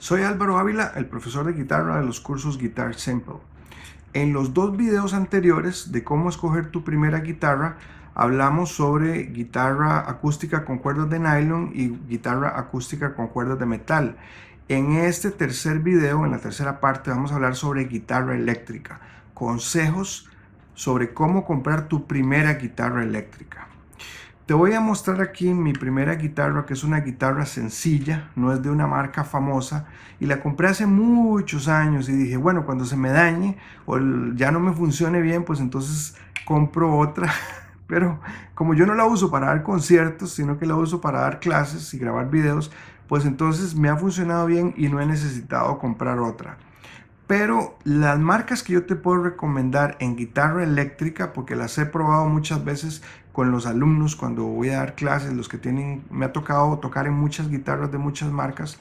Soy Álvaro Ávila, el profesor de guitarra de los cursos Guitar Simple. En los dos videos anteriores de cómo escoger tu primera guitarra, hablamos sobre guitarra acústica con cuerdas de nylon y guitarra acústica con cuerdas de metal. En este tercer video, en la tercera parte, vamos a hablar sobre guitarra eléctrica. Consejos sobre cómo comprar tu primera guitarra eléctrica. Te voy a mostrar aquí mi primera guitarra, que es una guitarra sencilla, no es de una marca famosa, y la compré hace muchos años y dije, bueno, cuando se me dañe o ya no me funcione bien, pues entonces compro otra. Pero como yo no la uso para dar conciertos, sino que la uso para dar clases y grabar videos, pues entonces me ha funcionado bien y no he necesitado comprar otra. Pero las marcas que yo te puedo recomendar en guitarra eléctrica, porque las he probado muchas veces con los alumnos cuando voy a dar clases, los que tienen, me ha tocado tocar en muchas guitarras de muchas marcas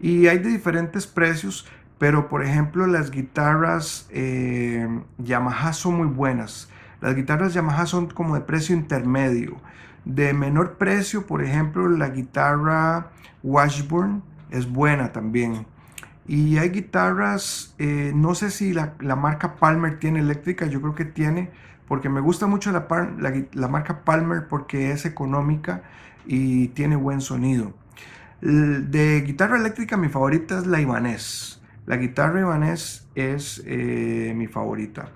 y hay de diferentes precios, pero por ejemplo las guitarras eh, Yamaha son muy buenas. Las guitarras Yamaha son como de precio intermedio. De menor precio, por ejemplo, la guitarra Washburn es buena también. Y hay guitarras, eh, no sé si la, la marca Palmer tiene eléctrica, yo creo que tiene, porque me gusta mucho la, marca Palmer porque es económica y tiene buen sonido. De guitarra eléctrica mi favorita es la Ibanez. La guitarra Ibanez es eh, mi favorita.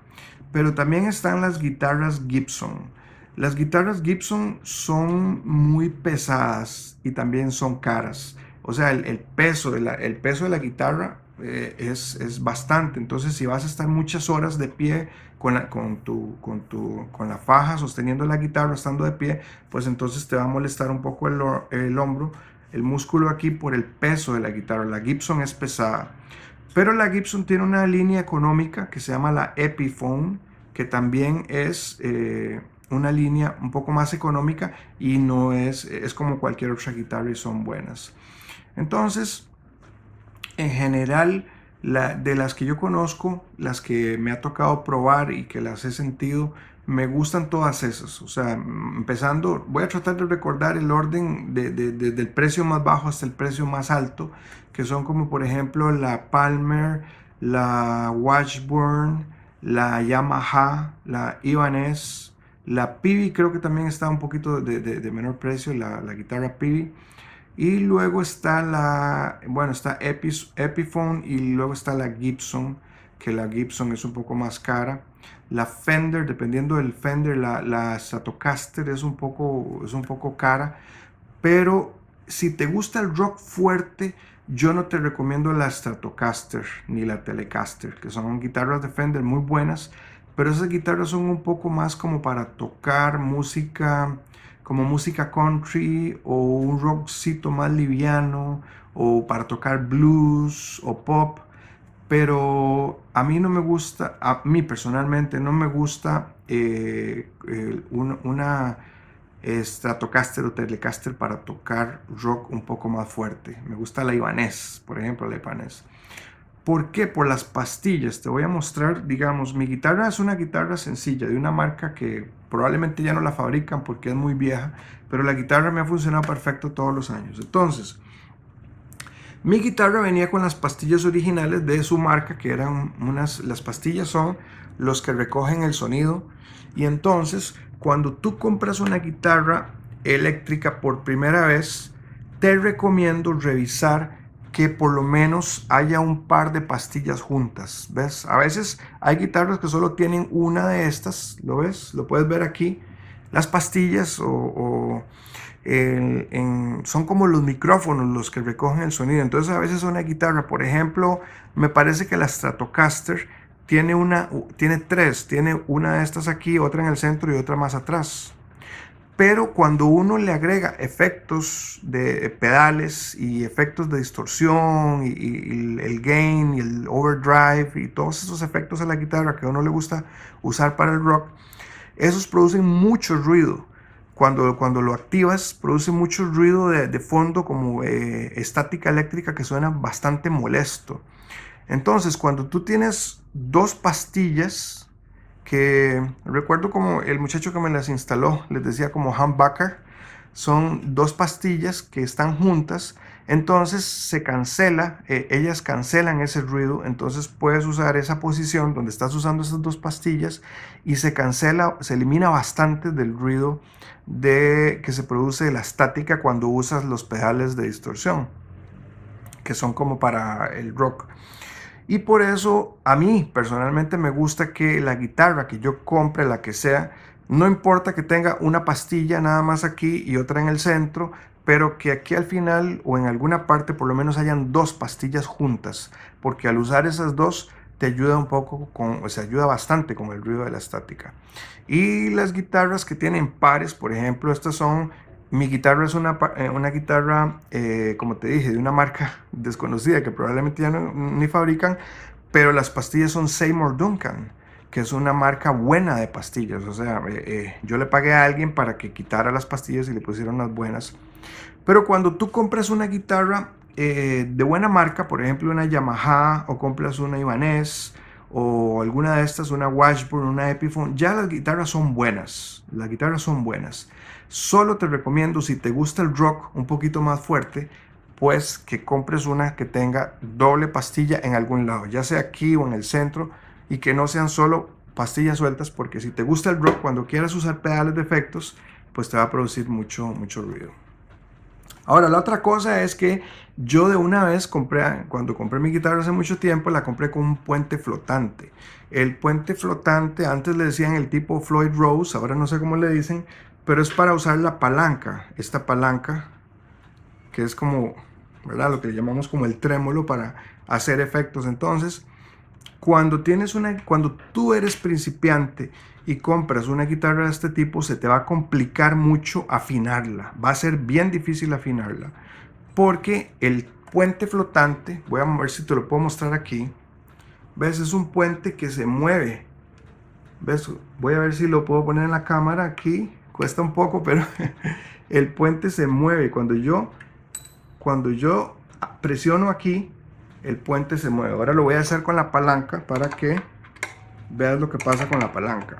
Pero también están las guitarras Gibson. Las guitarras Gibson son muy pesadas y también son caras. O sea, el, peso, de el peso de la guitarra eh, es, bastante. Entonces, si vas a estar muchas horas de pie con la, con, tu, con, tu, con la faja, sosteniendo la guitarra, estando de pie, pues entonces te va a molestar un poco el, hombro, el músculo aquí por el peso de la guitarra. La Gibson es pesada. Pero la Gibson tiene una línea económica que se llama la Epiphone, que también es eh, una línea un poco más económica y no es, es como cualquier otra guitarra y son buenas. Entonces, en general, de las que yo conozco, las que me ha tocado probar y que las he sentido, me gustan todas esas. O sea, empezando, voy a tratar de recordar el orden desde el precio más bajo hasta el precio más alto, que son como por ejemplo la Palmer, la Washburn, la Yamaha, la Ibanez, la Pibi creo que también está un poquito de, menor precio, la, la guitarra Pibi y luego está la, bueno, está Epiphone y luego está la Gibson, que la Gibson es un poco más cara. La Fender, dependiendo del Fender, la, Stratocaster es un, poco, es un poco cara. Pero si te gusta el rock fuerte, yo no te recomiendo la Stratocaster ni la Telecaster, que son guitarras de Fender muy buenas, pero esas guitarras son un poco más como para tocar música como música country o un rockcito más liviano o para tocar blues o pop, pero a mí no me gusta, a mí personalmente no me gusta eh, una, una Stratocaster o Telecaster para tocar rock un poco más fuerte. Me gusta la Ibanez, por ejemplo, la Ibanez. ¿Por qué? Por las pastillas. Te voy a mostrar, digamos, mi guitarra es una guitarra sencilla de una marca que probablemente ya no la fabrican porque es muy vieja, pero la guitarra me ha funcionado perfecto todos los años. Entonces, mi guitarra venía con las pastillas originales de su marca, que eran unas, las pastillas son los que recogen el sonido. Y entonces, cuando tú compras una guitarra eléctrica por primera vez, te recomiendo revisar que por lo menos haya un par de pastillas juntas. ¿Ves? A veces hay guitarras que solo tienen una de estas, ¿lo ves? Lo puedes ver aquí. Las pastillas o, son como los micrófonos los que recogen el sonido. Entonces a veces una guitarra, por ejemplo, me parece que la Stratocaster tiene, una, tiene tres, tiene una de estas aquí, otra en el centro y otra más atrás pero cuando uno le agrega efectos de pedales y efectos de distorsión y, el gain y el overdrive y todos esos efectos a la guitarra que a uno le gusta usar para el rock, esos producen mucho ruido. Cuando, cuando lo activas, produce mucho ruido de, fondo como eh, estática eléctrica que suena bastante molesto. Entonces, cuando tú tienes dos pastillas que recuerdo como el muchacho que me las instaló, les decía como humbucker, son dos pastillas que están juntas, entonces se cancela, eh, ellas cancelan ese ruido, entonces puedes usar esa posición donde estás usando esas dos pastillas y se cancela, se elimina bastante del ruido de que se produce la estática cuando usas los pedales de distorsión, que son como para el rock. Y por eso a mí personalmente me gusta que la guitarra que yo compre, la que sea, no importa que tenga una pastilla nada más aquí y otra en el centro, pero que aquí al final o en alguna parte por lo menos hayan dos pastillas juntas, porque al usar esas dos te ayuda un poco con, o se ayuda bastante con el ruido de la estática. Y las guitarras que tienen pares, por ejemplo, estas son mi guitarra es una, eh, guitarra, eh, como te dije, de una marca desconocida que probablemente ya ni fabrican, pero las pastillas son Seymour Duncan, que es una marca buena de pastillas. O sea, eh, yo le pagué a alguien para que quitara las pastillas y le pusiera las buenas. Pero cuando tú compras una guitarra de buena marca, por ejemplo una Yamaha o compras una Ibanez, o alguna de estas, una Washburn, una Epiphone, ya las guitarras son buenas. Las guitarras son buenas. Solo te recomiendo si te gusta el rock un poquito más fuerte, pues que compres una que tenga doble pastilla en algún lado, ya sea aquí o en el centro, y que no sean solo pastillas sueltas, porque si te gusta el rock, cuando quieras usar pedales de efectos, pues te va a producir mucho, mucho ruido. Ahora, la otra cosa es que yo de una vez compré, cuando compré mi guitarra hace mucho tiempo, la compré con un puente flotante. El puente flotante, antes le decían el tipo Floyd Rose, ahora no sé cómo le dicen, pero es para usar la palanca, esta palanca que es como, ¿verdad? Lo que llamamos como el trémolo para hacer efectos. Entonces, cuando tienes una, cuando tú eres principiante y compras una guitarra de este tipo, se te va a complicar mucho afinarla. Va a ser bien difícil afinarla porque el puente flotante, voy a ver si te lo puedo mostrar aquí. ¿Ves? Es un puente que se mueve. ¿Ves? Voy a ver si lo puedo poner en la cámara aquí cuesta un poco, pero el puente se mueve. Cuando yo, cuando yo presiono aquí, el puente se mueve. Ahora lo voy a hacer con la palanca para que veas lo que pasa con la palanca.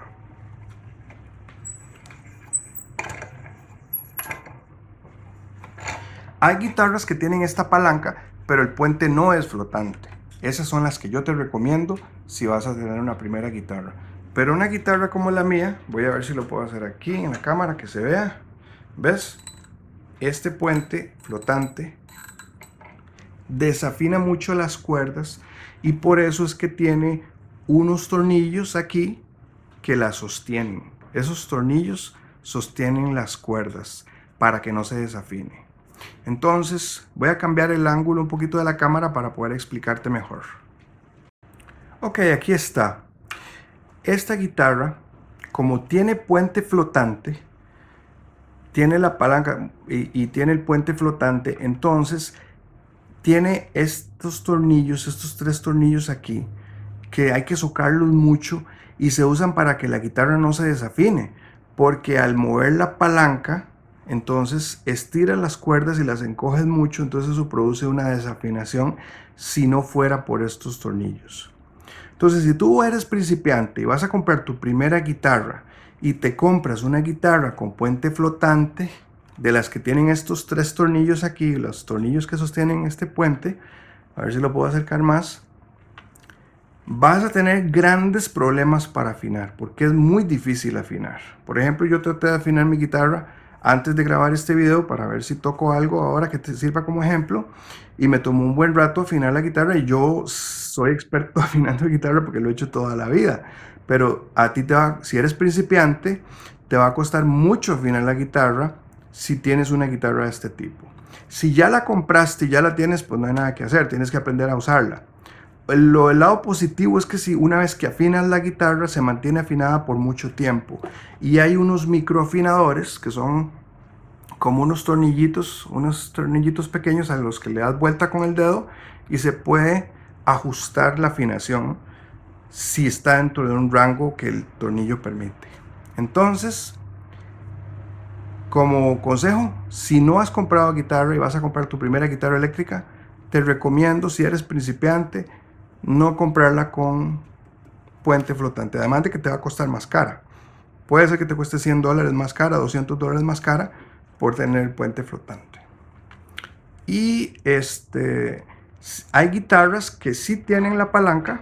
Hay guitarras que tienen esta palanca, pero el puente no es flotante. Esas son las que yo te recomiendo si vas a tener una primera guitarra. Pero una guitarra como la mía, voy a ver si lo puedo hacer aquí en la cámara que se vea. ¿Ves? Este puente flotante desafina mucho las cuerdas y por eso es que tiene unos tornillos aquí que la sostienen. Esos tornillos sostienen las cuerdas para que no se desafine. Entonces voy a cambiar el ángulo un poquito de la cámara para poder explicarte mejor. Ok, aquí está. Esta guitarra, como tiene puente flotante, tiene la palanca y, tiene el puente flotante, entonces tiene estos tornillos, estos tres tornillos aquí, que hay que socarlos mucho y se usan para que la guitarra no se desafine, porque al mover la palanca, entonces estira las cuerdas y las encoges mucho, entonces eso produce una desafinación si no fuera por estos tornillos. Entonces, si tú eres principiante y vas a comprar tu primera guitarra y te compras una guitarra con puente flotante, de las que tienen estos tres tornillos aquí, los tornillos que sostienen este puente, a ver si lo puedo acercar más, vas a tener grandes problemas para afinar, porque es muy difícil afinar. Por ejemplo, yo traté de afinar mi guitarra antes de grabar este video para ver si toco algo ahora que te sirva como ejemplo. Y me tomó un buen rato afinar la guitarra y yo soy experto afinando guitarra porque lo he hecho toda la vida. Pero a ti te si eres principiante, te va a costar mucho afinar la guitarra si tienes una guitarra de este tipo. Si ya la compraste y ya la tienes, pues no hay nada que hacer, tienes que aprender a usarla lo, el lado positivo es que si una vez que afinas la guitarra se mantiene afinada por mucho tiempo. Y hay unos microafinadores que son como unos tornillitos, unos tornillitos pequeños a los que le das vuelta con el dedo y se puede ajustar la afinación si está dentro de un rango que el tornillo permite. Entonces, como consejo, si no has comprado guitarra y vas a comprar tu primera guitarra eléctrica, te recomiendo si eres principiante no comprarla con puente flotante. Además de que te va a costar más cara. Puede ser que te cueste 100 dólares más cara, 200 dólares más cara por tener el puente flotante. Y este, hay guitarras que sí tienen la palanca.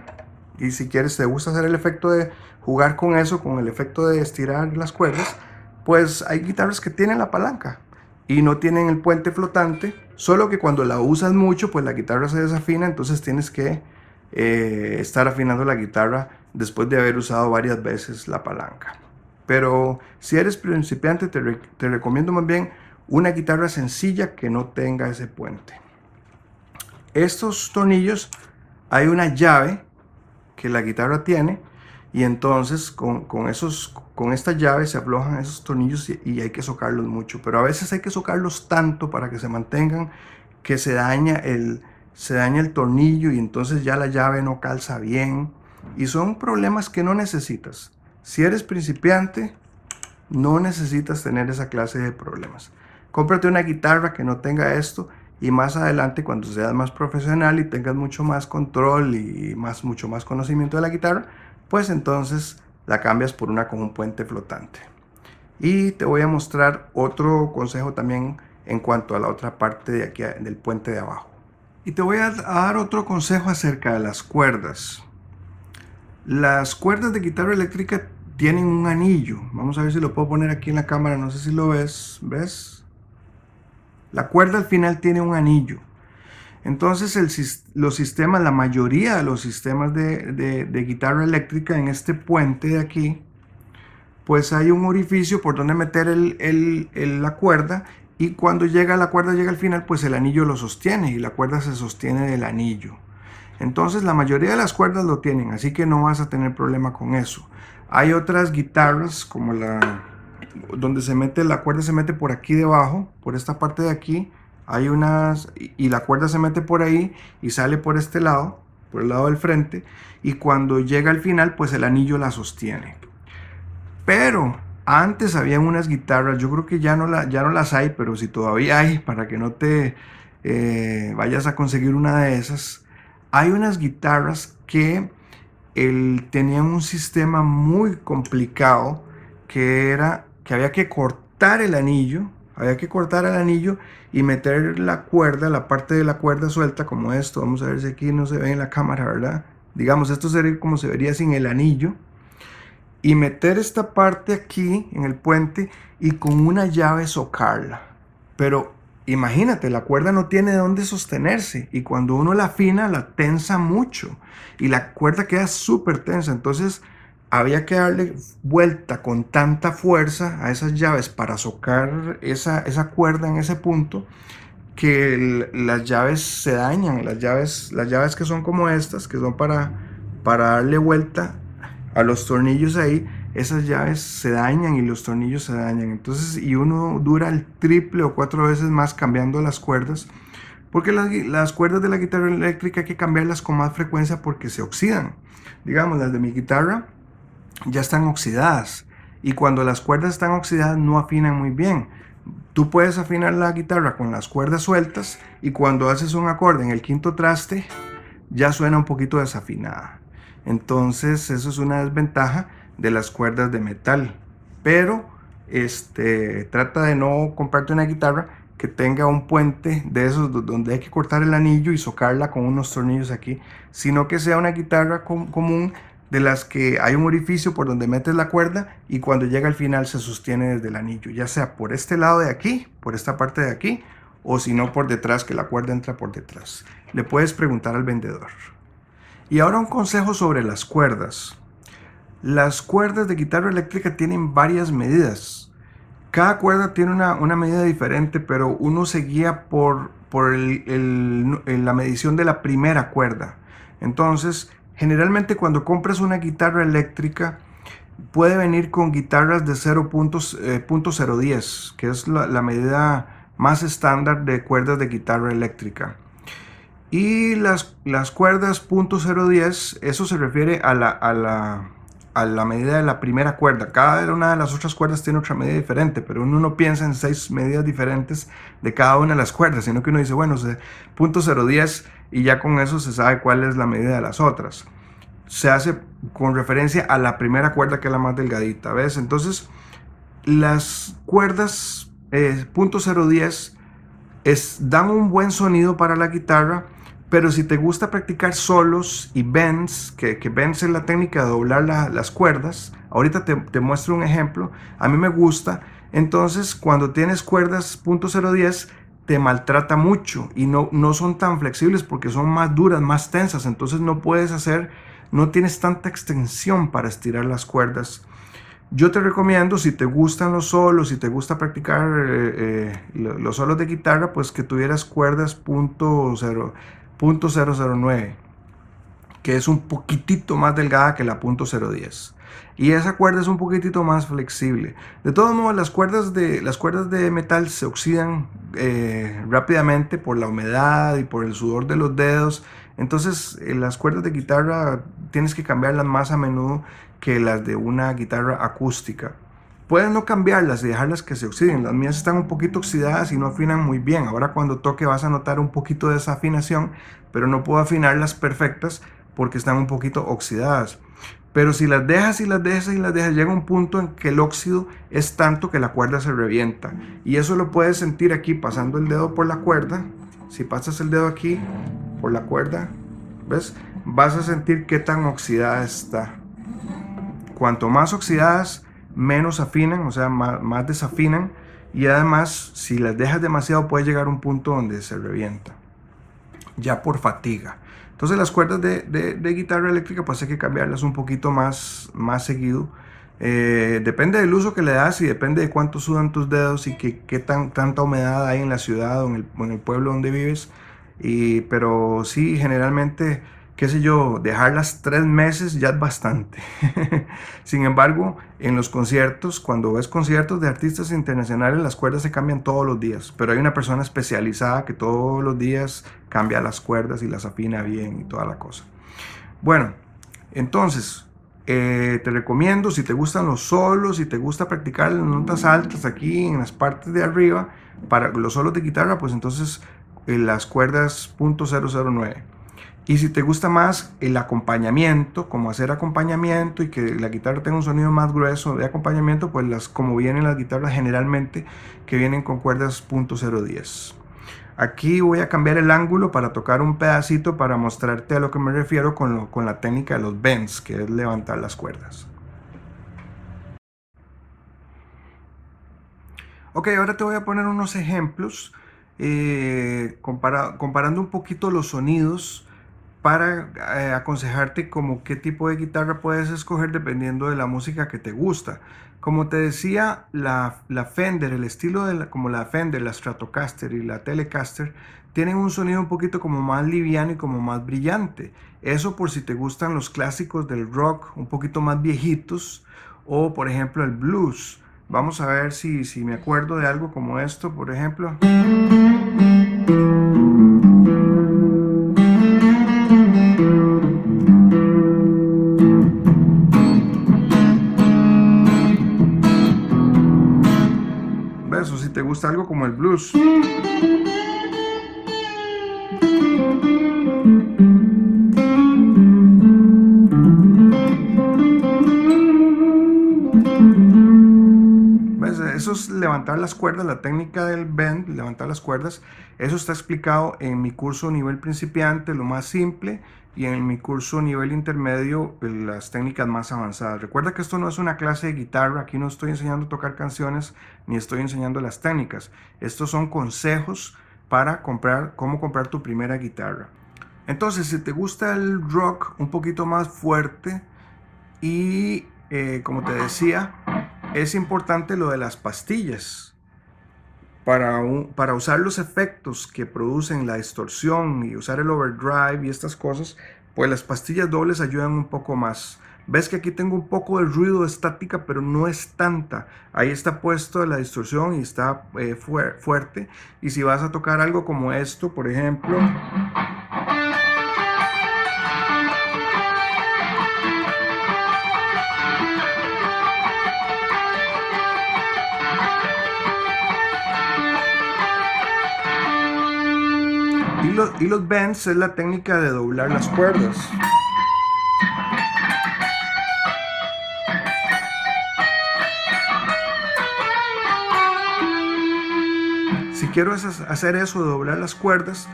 Y si quieres, te gusta hacer el efecto de jugar con eso, con el efecto de estirar las cuerdas, pues hay guitarras que tienen la palanca y no tienen el puente flotante. Solo que cuando la usas mucho, pues la guitarra se desafina, entonces tienes que eh, estar afinando la guitarra después de haber usado varias veces la palanca. Pero si eres principiante te, recomiendo más bien una guitarra sencilla que no tenga ese puente. Estos tornillos hay una llave que la guitarra tiene y entonces con, esos, con esta llave se aflojan esos tornillos y, hay que socarlos mucho. Pero a veces hay que socarlos tanto para que se mantengan que se daña el, se daña el tornillo y entonces ya la llave no calza bien. Y son problemas que no necesitas. Si eres principiante, no necesitas tener esa clase de problemas. Cómprate una guitarra que no tenga esto y más adelante cuando seas más profesional y tengas mucho más control y más, mucho más conocimiento de la guitarra, pues entonces la cambias por una con un puente flotante. Y te voy a mostrar otro consejo también en cuanto a la otra parte de aquí, del puente de abajo. Y te voy a dar otro consejo acerca de las cuerdas. Las cuerdas de guitarra eléctrica tienen un anillo. Vamos a ver si lo puedo poner aquí en la cámara, no sé si lo ves. ¿Ves? La cuerda al final tiene un anillo. Entonces los sistemas, la mayoría de los sistemas de, guitarra eléctrica en este puente de aquí, pues hay un orificio por donde meter la cuerda y cuando llega la cuerda, llega al final, pues el anillo lo sostiene y la cuerda se sostiene del anillo. Entonces la mayoría de las cuerdas lo tienen, así que no vas a tener problema con eso. Hay otras guitarras como la donde se mete la cuerda se mete por aquí debajo, por esta parte de aquí, hay unas y la cuerda se mete por ahí y sale por este lado, por el lado del frente y cuando llega al final, pues el anillo la sostiene. Pero antes había unas guitarras, yo creo que ya no, ya no las hay, pero si todavía hay, para que no te eh, vayas a conseguir una de esas, hay unas guitarras que tenían un sistema muy complicado que era que había que cortar el anillo, había que cortar el anillo y meter la cuerda, la parte de la cuerda suelta como esto, vamos a ver si aquí no se ve en la cámara, ¿verdad? Digamos, esto sería como se vería sin el anillo, y meter esta parte aquí en el puente y con una llave socarla. Pero imagínate, la cuerda no tiene dónde sostenerse y cuando uno la afina la tensa mucho y la cuerda queda súper tensa. Entonces había que darle vuelta con tanta fuerza a esas llaves para socar esa, cuerda en ese punto que las llaves se dañan, las llaves, las llaves que son como estas, que son para, para darle vuelta, a los tornillos ahí, esas llaves se dañan y los tornillos se dañan. Entonces, y uno dura el triple o cuatro veces más cambiando las cuerdas, porque las, las cuerdas de la guitarra eléctrica hay que cambiarlas con más frecuencia porque se oxidan. Digamos, las de mi guitarra ya están oxidadas y cuando las cuerdas están oxidadas no afinan muy bien. Tú puedes afinar la guitarra con las cuerdas sueltas y cuando haces un acorde en el quinto traste ya suena un poquito desafinada. Entonces eso es una desventaja de las cuerdas de metal. Pero este, trata de no comprarte una guitarra que tenga un puente de esos donde hay que cortar el anillo y socarla con unos tornillos aquí, sino que sea una guitarra común de las que hay un orificio por donde metes la cuerda y cuando llega al final se sostiene desde el anillo, ya sea por este lado de aquí, por esta parte de aquí, o si no por detrás, que la cuerda entra por detrás. Le puedes preguntar al vendedor. Y ahora un consejo sobre las cuerdas. Las cuerdas de guitarra eléctrica tienen varias medidas. Cada cuerda tiene una, medida diferente, pero uno se guía por, la medición de la primera cuerda. Entonces, generalmente cuando compras una guitarra eléctrica, puede venir con guitarras de 0.010, eh, que es la medida más estándar de cuerdas de guitarra eléctrica. Y las, las cuerdas .010, eso se refiere a la, a, la, medida de la primera cuerda. Cada una de las otras cuerdas tiene otra medida diferente, pero uno no piensa en seis medidas diferentes de cada una de las cuerdas, sino que uno dice, bueno, .010 y ya con eso se sabe cuál es la medida de las otras. Se hace con referencia a la primera cuerda que es la más delgadita, ¿ves? Entonces, las cuerdas .010 eh, es, dan un buen sonido para la guitarra, pero si te gusta practicar solos y bends, que, que bends es la técnica de doblar las cuerdas, ahorita te, muestro un ejemplo, a mí me gusta, entonces cuando tienes cuerdas .010 te maltrata mucho y no, no son tan flexibles porque son más duras, más tensas, entonces no puedes hacer, no tienes tanta extensión para estirar las cuerdas. Yo te recomiendo, si te gustan los solos, si te gusta practicar eh, eh, los solos de guitarra, pues que tuvieras cuerdas punto cero, .009, que es un poquitito más delgada que la .010. Y esa cuerda es un poquitito más flexible. De todos modos, las cuerdas de, las cuerdas de metal se oxidan eh, rápidamente por la humedad y por el sudor de los dedos. Entonces, eh, las cuerdas de guitarra tienes que cambiarlas más a menudo que las de una guitarra acústica. Puedes no cambiarlas y dejarlas que se oxiden. Las mías están un poquito oxidadas y no afinan muy bien. Ahora cuando toque vas a notar un poquito de esa afinación. pero no puedo afinarlas perfectas porque están un poquito oxidadas. Pero si las dejas y las dejas y las dejas, llega un punto en que el óxido es tanto que la cuerda se revienta. Y eso lo puedes sentir aquí pasando el dedo por la cuerda. Si pasas el dedo aquí por la cuerda, ¿ves? Vas a sentir qué tan oxidada está. Cuanto más oxidadas, menos afinan, o sea, más, desafinan y además si las dejas demasiado puede llegar a un punto donde se revienta, ya por fatiga. Entonces las cuerdas de, guitarra eléctrica pues hay que cambiarlas un poquito más, más seguido. Eh, depende del uso que le das y depende de cuánto sudan tus dedos y qué, tan, tanta humedad hay en la ciudad o en el, pueblo donde vives. Y, pero sí, generalmente qué sé yo, dejarlas tres meses ya es bastante. Sin embargo, en los conciertos, cuando ves conciertos de artistas internacionales, las cuerdas se cambian todos los días, pero hay una persona especializada que todos los días cambia las cuerdas y las afina bien y toda la cosa. Bueno, entonces, eh, te recomiendo, si te gustan los solos, si te gusta practicar las notas altas aquí en las partes de arriba, para los solos de guitarra, pues entonces eh, las cuerdas .009 y si te gusta más el acompañamiento, como hacer acompañamiento y que la guitarra tenga un sonido más grueso de acompañamiento, pues las, como vienen las guitarras generalmente que vienen con cuerdas .010. Aquí voy a cambiar el ángulo para tocar un pedacito para mostrarte a lo que me refiero con, la técnica de los bends, que es levantar las cuerdas. Ok, ahora te voy a poner unos ejemplos eh, comparando un poquito los sonidos para eh, aconsejarte como qué tipo de guitarra puedes escoger dependiendo de la música que te gusta. Como te decía, la, la Fender, el estilo de como la Fender, la Stratocaster y la Telecaster tienen un sonido un poquito como más liviano y como más brillante. Eso por si te gustan los clásicos del rock un poquito más viejitos o por ejemplo el blues. Vamos a ver si, si me acuerdo de algo como esto, por ejemplo. o si te gusta algo como el blues. eso es levantar las cuerdas, la técnica del bend, levantar las cuerdas. Eso está explicado en mi curso nivel principiante, lo más simple y en mi curso nivel intermedio pues, las técnicas más avanzadas. Recuerda que esto no es una clase de guitarra, aquí no estoy enseñando a tocar canciones ni estoy enseñando las técnicas. Estos son consejos para comprar cómo comprar tu primera guitarra. Entonces, si te gusta el rock un poquito más fuerte y eh, como te decía, es importante lo de las pastillas para, para usar los efectos que producen la distorsión y usar el overdrive y estas cosas, pues las pastillas dobles ayudan un poco más. Ves que aquí tengo un poco de ruido de estática, pero no es tanta. Ahí está puesto la distorsión y está eh, fuerte. Y si vas a tocar algo como esto, por ejemplo... Y los bends es la técnica de doblar las cuerdas. Si quiero hacer eso, doblar las cuerdas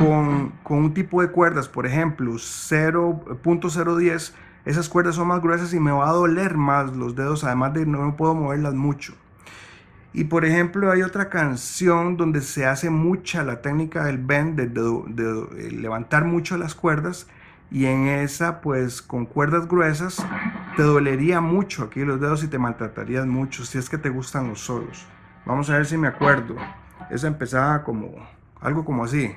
con, un tipo de cuerdas, por ejemplo, 0.010, esas cuerdas son más gruesas y me va a doler más los dedos, además de no puedo moverlas mucho. Y por ejemplo, hay otra canción donde se hace mucha la técnica del bend, de, eh, levantar mucho las cuerdas. Y en esa, pues con cuerdas gruesas, te dolería mucho aquí los dedos y te maltratarías mucho si es que te gustan los solos. Vamos a ver si me acuerdo. Esa empezaba como algo como así.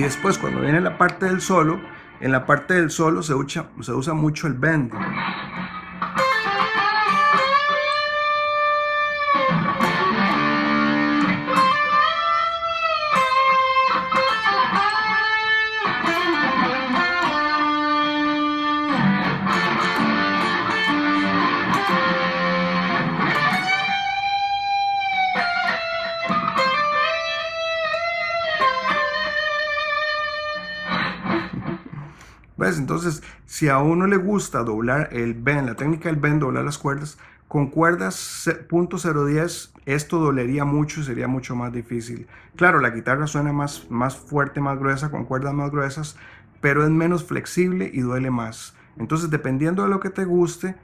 Y después cuando viene la parte del solo, en la parte del solo se usa, se usa mucho el bend. Entonces, si a uno le gusta doblar el bend, la técnica del bend, doblar las cuerdas, con cuerdas .010 esto dolería mucho y sería mucho más difícil. Claro, la guitarra suena más, más fuerte, más gruesa, con cuerdas más gruesas, pero es menos flexible y duele más. Entonces, dependiendo de lo que te guste,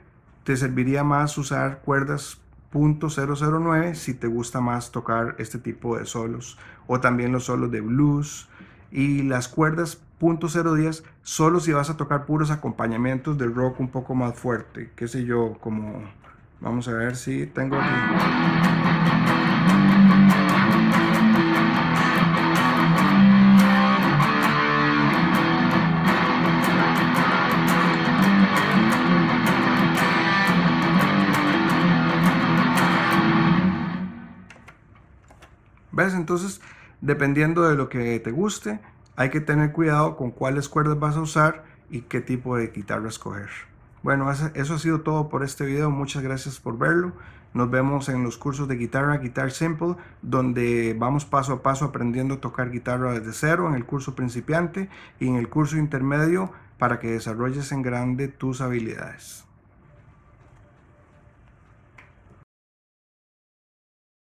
te serviría más usar cuerdas .009 si te gusta más tocar este tipo de solos o también los solos de blues y las cuerdas 0.010 solo si vas a tocar puros acompañamientos de rock un poco más fuerte, qué sé yo, como vamos a ver si tengo aquí. ¿Ves? Entonces, dependiendo de lo que te guste, hay que tener cuidado con cuáles cuerdas vas a usar y qué tipo de guitarra escoger. Bueno, eso ha sido todo por este video. Muchas gracias por verlo. Nos vemos en los cursos de guitarra Guitar Simple, donde vamos paso a paso aprendiendo a tocar guitarra desde cero en el curso principiante y en el curso intermedio para que desarrolles en grande tus habilidades.